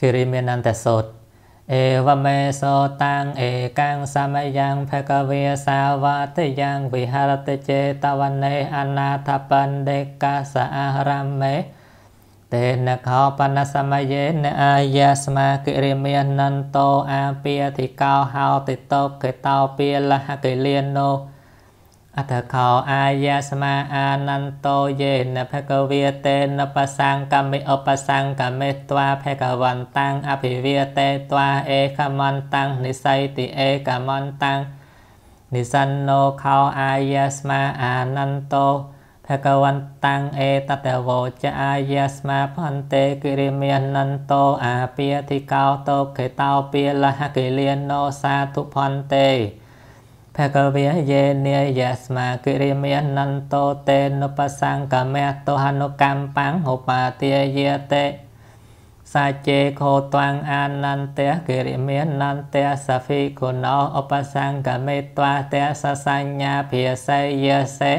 គិរិមេនន្តសោតเอวเมโสตัง เอกังสัมยังภกเวสาวาตยัง วิหารตเจตวันเนอนาถปันเดกัสอารัมเมเตนะขอปนสมัยเยนะอายาสมากิริเมนันโต อาเปียทิกาวหาวติโตเกตาวเปียละหะกิเลนโนអតកោអាយាសមាអានន្តោយេនភគវេតេនបសង្កមិឧបសង្កមេត្វាភគវន្តាំងអភិវេតេត្វាអេកមន្តាំងនិស័យតិអេកមន្តាំងនិសន្តោខោអាយាសមាអានន្តោភគវន្តាំងអេតតវោចអាយាស្មាផន្តេគិរិមេនន្តោអាពាធិកោតោខេតោពាលហកិលានោសាទុផន្តេភគវេយេនេយស្មាគិរិមេនន្តោតេនុបសង្កមេតោហនុកម្មបង្ហុបាទាយតេសាជេខោតាំងអានន្ទៈគិរិមេនន្ទៈសហ្វិគុណោឧបសង្កមេតាទៈសសញ្ញាភិសេយសេ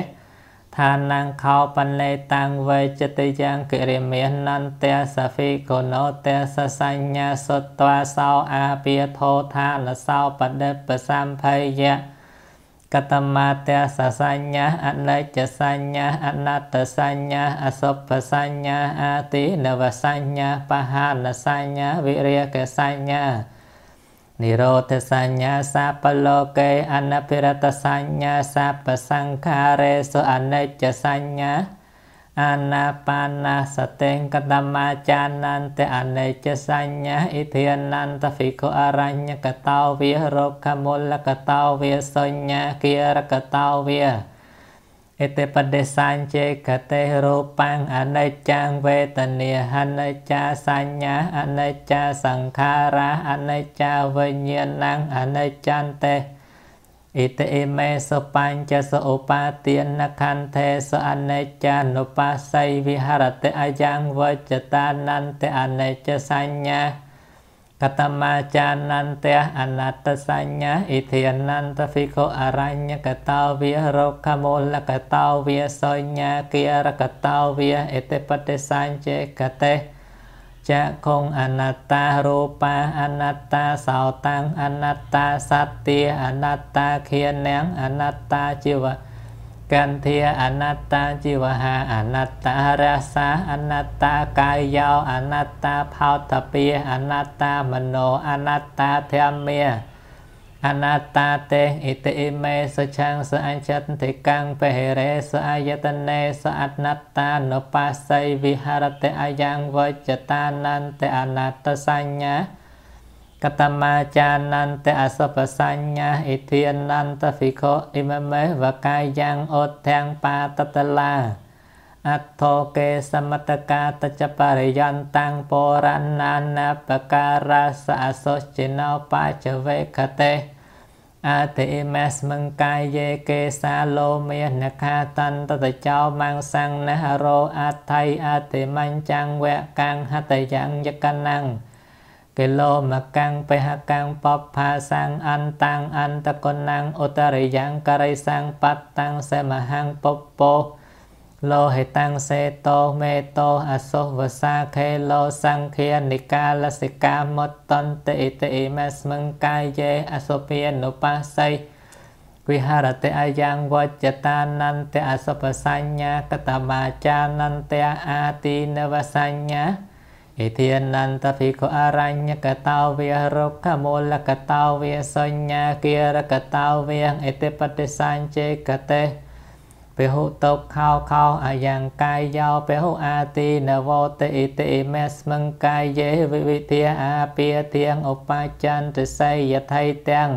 ឋានង្ខោបលេតាំងវេចតិយ៉ាងគិរិមេនន្ទៈសហ្វិគុណោទៈសសញ្ញាសុតតាសោអាភិធោឋានសោបដិបសម្ភយៈ Katamata sasanya, anajasanya, anatasanya, asopasanya, atinavasanya, pahalasanya, viriakasanya. Nirodhasanya, sapaloke, anapiratasanya, sapasangkare, so anajasanya, អានាបានាសតេងកតមាចានន្តិអនេចសញ្ញាអិធានន្តភិក្ខុអរញ្ញកតោវារោគមូលកតោវាសញ្ញាគិរកតោវាអតិបដិសានចេកតេរូបាំងអនិច្ចាំងវេទនាអនិច្ចាសញ្ញាអនិច្ចាសង្ខារាអនិច្ចាវិញ្ញាណังអនិច្ចន្តេអ៊ីតេមេសបញ្ចសឧបាទានខន្ធេសអនេចានុបាស័យវិហរតិអាយ៉ាងវចតានន្តអនេចសញ្ញាកតមាចានន្តៈអនត្តសញ្ញាអិធានន្តភិក្ខុអរញ្ញកតោវារោគមូលកតោវាសញ្ញាគិរកតោវាអិតិបតិសញ្ចេកតេចៈខងអនត្តារូបាអនត្តាសោតាំងអនត្តាសត្ទាអនត្តាខៀនាំងអនត្តាជីវកន្ធាអនត្តាជីវហាអនត្តារសាអនត្តាកាយោអនត្តាផោតពាអនត្តាមនោអនត្តាធម្មាអនត្តាទេអិតិមេសឆាំងសអញ្ចតតិកាំងបហិរេសអាយតនេសអនត្តានុបាស័យវិហរតិអាយ៉ាងវចតានន្តិអនត្តសញ្ញាកតមាចានន្តិអសបសញ្ញាអិធានន្តហ្វិខុអិមមេវកាយ៉ាងអត់ទាំងបាតតឡាអត្ថោកេសមតកាតចបរិយន្តាំងពរណានបការាសអសុចិណោបច្ចវេខតេអតិមេស្មង្កាយេកេសាលោមេនខាតន្តតចោមង្សង្ណះរោអថៃអតិមញ្ចង្វៈកាំងហតយ៉ាងយកណੰកិលោមកੰបេហកੰបបផាសੰអន្តੰអន្តកុណੰឧតរិយ៉ាងករិសੰបតੰសេមហੰពពោលោហេតាំងសេតោមេតោអសោវសាខេលោសង្ឃានិកាលសិកាមតន្តេតេមេស្មង្កាយេអសពានុបាស័យវិហារតិអាយ៉ាងវច្ចតានន្តេអសពសញ្ញាកតមាចានន្តេអាទីនវសញ្ញាអិធានន្តភិក្ខុអរញ្ញកតោវារុក្ខមូលកតោវាសញ្ញាគិរកតោវាអិតិបតិសញ្ចេកតេពហុតកខោខោអាយ៉ាងកាយយោពហុអាទីនវតេតេមេស្មង្កាយេវិវិធាអាពាទៀងឧបាចន្ទស័យយថៃទាំង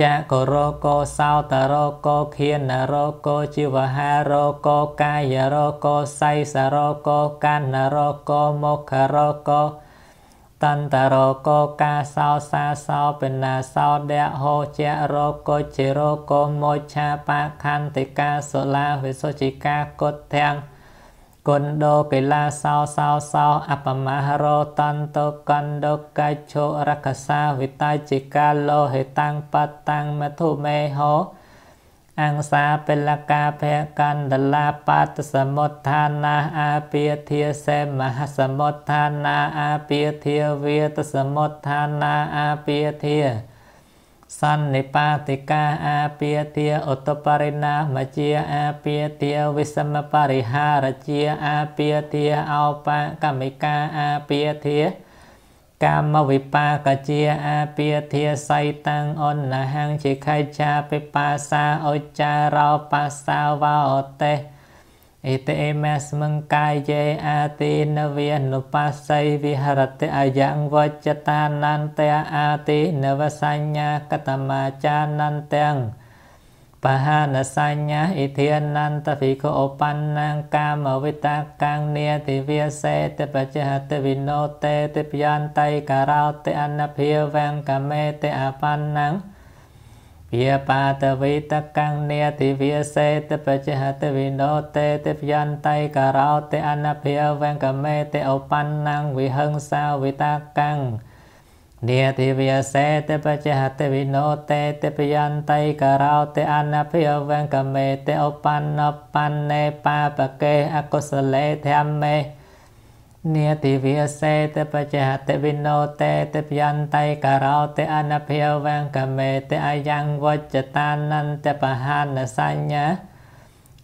ចាកោរកោសោតរកោខៀនរកោជីវហារកោកាយរកោសៃសរកោកណ្ណរកោមុខរកោតន្តរោកោកាសោសាសោបេណាសោដៈហោជៈរោកោចេរោកោមោឆាបខន្តិកាសុលាវិសុជិកាគុតធាំងគុណដោកេឡាសោសោសោអបមហរោតន្តកណ្ដកៃឈរកសាវិតៃចិកាលោហេតាំងបតាំងមធុមេហោអង្សាពលកាភកណ្ដលាបតសមុដ្ឋានាអាពាធាសេមហសមុដ្ឋានាអាពាធាវាតសមុដ្ឋានាអាពាធាសន្និបាតិកាអាពាទាឧត្តបរិណាមជាអាពាទាវិសមបរិហារជាអាពាទាអោបកមិកាអាពាធាកម្មវិបាកជាអាពាធាសៃតាំងអនហੰជាខៃចាពិបាសាអុចារោបាសាវោតេអេតេមេស្មង្កាយេអាទិនវានុបាសៃវិហរតិអាយ៉ាងវចតានន្តេអាទិនវសញ្ញាកតមាចានន្តេហនសញ្ញាអ៊ីធានន្តភិក្ខុឧបណ្ណង្កាមវិតាកាំងនេតិវាសេតបច្ចហតវិណោតេតិបយន្តៃការោតិអនភិវង្កមេតិអបណ្ណង្វាបាតវេតកាំងនេតិវាសេតបច្ចហតវិណោតេតិបយន្តៃការោតិអនភិវង្កមេតិឧបណ្ណង្វិហង្សាវិតាកាំងនេតិវិសេតបច្ចហតវិណោតេតពយន្តៃការោតេអនភិវង្កមេតេឧបន្នបន្នេបាបកេអកុសលេធម្មេនេតិវិសេតបច្ចហតវិណោតេតពយន្តៃការោតេអនភិវង្កមេតេអយ៉ាងវច្ចតានន្តបហានសញ្ញា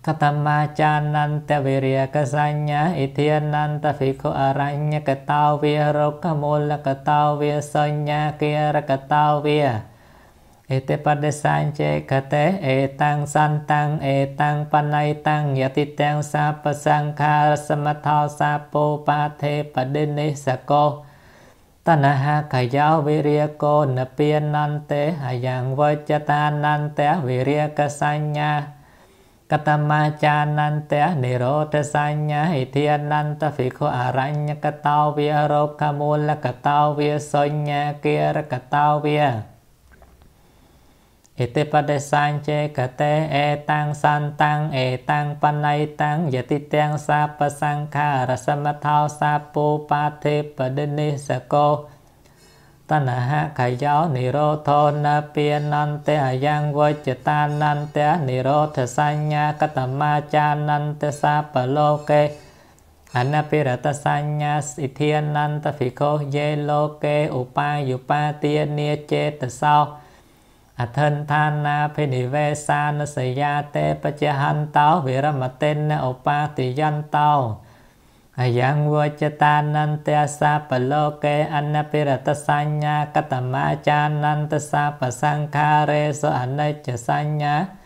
កតមាចានន្តវេរៈកសញ្ញាអិធានន្តភិក្ខុអរញ្ញកតោវារកមូលកតោវាសញ្ញាគិរកតោវាអេតេបដិសានជេកតេអេតាំងសន្តាំងអេតាំងបណៃតាំងយតិទាំងសាបសង្ខារសមថោសាពោបាធេបដិនិសកោតណ្ហាកាយោវិរិយកោនពៀនន្តេអាយ៉ាងវចតានន្តេវិរិយកសញ្ញាកតមាចានន្ទៈនិរោធសញ្ញហិធានន្តភិក្ខុអរញ្ញកតោវារោគមូលកតោវាសញ្ញាគិរកតោវាអតិបដិសាញ់ចេកតេអេតាំងសន្តាំងអេតាំងបណៃតាំងយតិទាំងសាបសង្ខារសមថោសាពោបាធិបដិនិសកោតណ្ហកាយោនិរោធោនពានន្តិអយ៉ាងវចតានន្តិនិរោធសញ្ញា កតមាចានន្តិសាបលោកេអនពិរតសញ្ញាស្អិធានន្តភិក្ខុយេលោកេឧបាយឧបាទានាចេតសោអធិនឋានាភិនិវេសានសយាទេបច្ចហន្តោវិរមតិនឧបាតិយន្តោ Ayang vachatanante asapaloke annapirata sanya katama chananta sapa sankhare so anacha sanya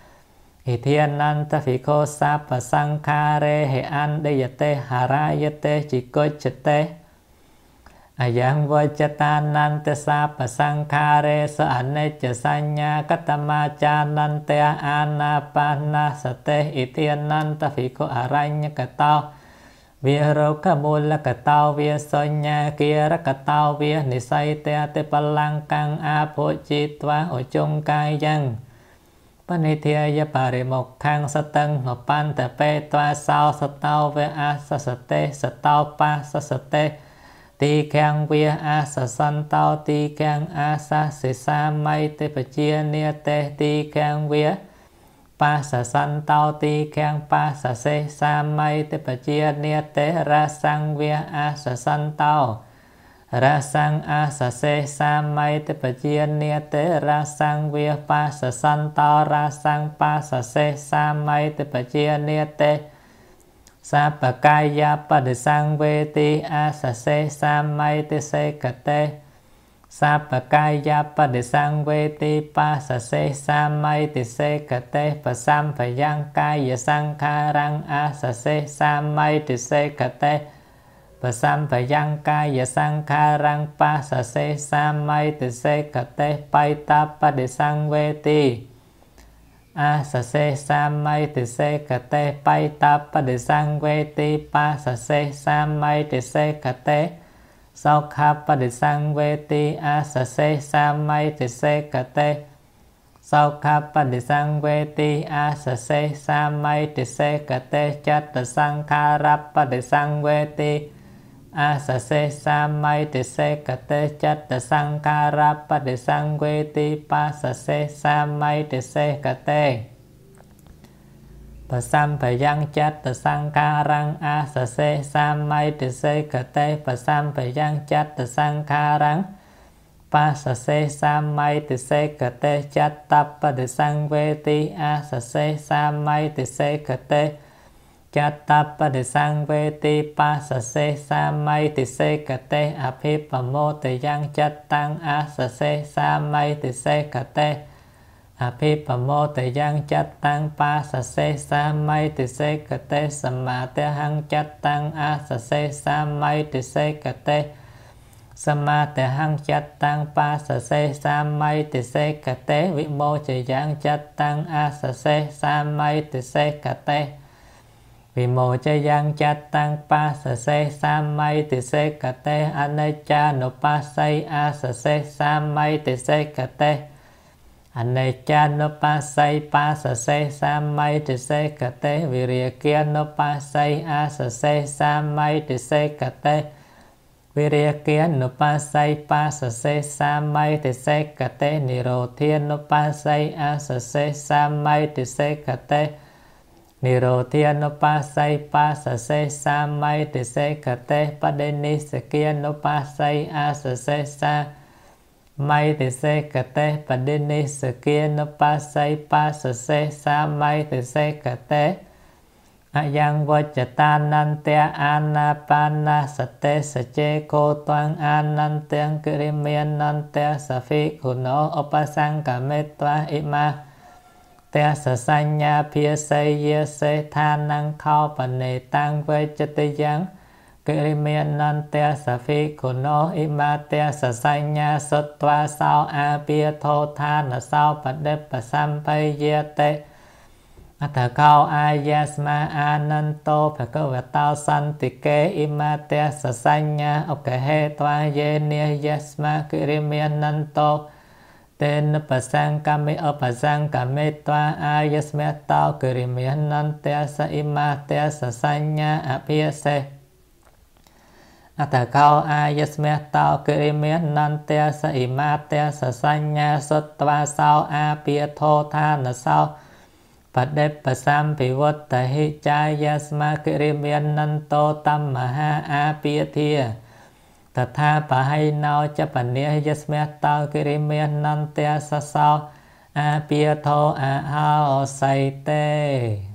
ithiananta phiko sapa sankhare he andeyate harayate chikochate Ayang vachatanante sapa sankhare so anacha sanya katama chanante anapanasate ithiananta phiko aranyakatao វារោគមូលកតោវាសញ្ញាគិរកតោវានិស័យតេតិបលង្កាំងអភុជីត្វាអជុងកាយយ៉ាងបនិធិយបរិមុខខាងសតឹងអបន្តបេត្វាសោសតោវាអសសទេសតោបាសសទេទីខាងវាអសសន្តោទីខាងអសសិសាមៃទេបជានិទេទីខាងវាបាសសន្តោទីខាំងបាសសេសាមីទេពជានេតេរាសង្វះអសសន្តោរាសង្អសសេសាមីទេពជានេតេរាសង្វះបាសសន្តោរាសង្បាសសេសាមីទេពជានេតេសបកាយាបដិសង្វេទីអសសេសាមីទេសេកតេ Sapakaya padisang ti pa sa se sa mai ti se ka te pa sam pa yang kaya sang karang a sa se sa mai ti se ka te pa sam pa yang kaya sang karang pa sa se sa mai ti se ka te pai ta padisang ti a sa se sa mai ti se ka te pai ta padisang veti pa sa se sa mai ti se ka te สักขาปฏิสังเวทีอาสเสสามัยติเสกเตสักขาปฏิสังเวทีอาสเสสามัยติเสกเตจัตสังคารับปฏิสังเวทีอาสเสสามัยติเสกเตจัตสังคารับปฏิสังเวทีปัสะเสสามัยติเสกเต bà sam bà yang chát bà sang ca răng a sa se sam mai tà se cà tê bà sam phải giang chát bà sang ca răng pa sa se sam mai tà se cà tê chát tạp bà tà sang vê ti a sa se sam mai tà se cà tê Chát tạp bà tà sang vê ti pa sa se sam mai tà se cà tê A phi pa mô tà giang chát tăng a sa se sam mai tà se cà tê Api pamo te yang chat tang pa sa se sa mai te se ka te sa ma te hang chat tang a sa se sa mai te se ka te sa ma te hang chat tang pa sa se sa mai te se ka te vi mo te yang chat tang a sa se sa mai te se ka te vi mô cha giang cha tăng pa sa se sa mai từ se ka te anicca cha no pa say a sa se sa mai từ se ka te anh này cha nó pa say pa sa say sa mai trừ say cả tế vì rìa kia nó pa say a sa say sa mai trừ say cả tế vì rìa kia nó pa say pa sa say sa mai trừ say cả tế thiên nó pa say a sa say mai trừ say cả tế thiên nó pa say pa sa say mai trừ say cả pa đê ni sa kia nó pa say a sa say mai te xe cả te và de ni sa kia nó pa sai pa sa se sa mai te xe cả te a yang vo cha ta nan te a na pa na sa te sa che ko toang a nan te ang kri mien nan te sa phi ku no o pa sang ka me toa i ma te sa sa nha pia xe ye xe tha năng khao và nề tăng với cha te yang Pirimen te sa phi no ima te sa sanya satwa sao a bia thô tha na sao pa de pa sam pa ye te Atha kau ayasma ananto pa cơ và tao san ti ke ima te sa sanya ok he toa ye ni yasma kirimen nanto tên bà sang ca mê ở bà sang ca mê toa a yas mê tao kiri mê nan te sa ima te sa sanya a se អតកោអាយស្មះតោគិរិមេនន្តាសអ៊ីមាតាសសញ្ញាសុតវាសោអាពាធោធានសោបដិបសម្ភិវត្តហិចាយស្មាគិរិមេនន្តោតមហាអាពាធាតថាបហៃណោចបនិយស្មះតោគិរិមេនន្តាសសោអាពាធោអាហោសៃតេ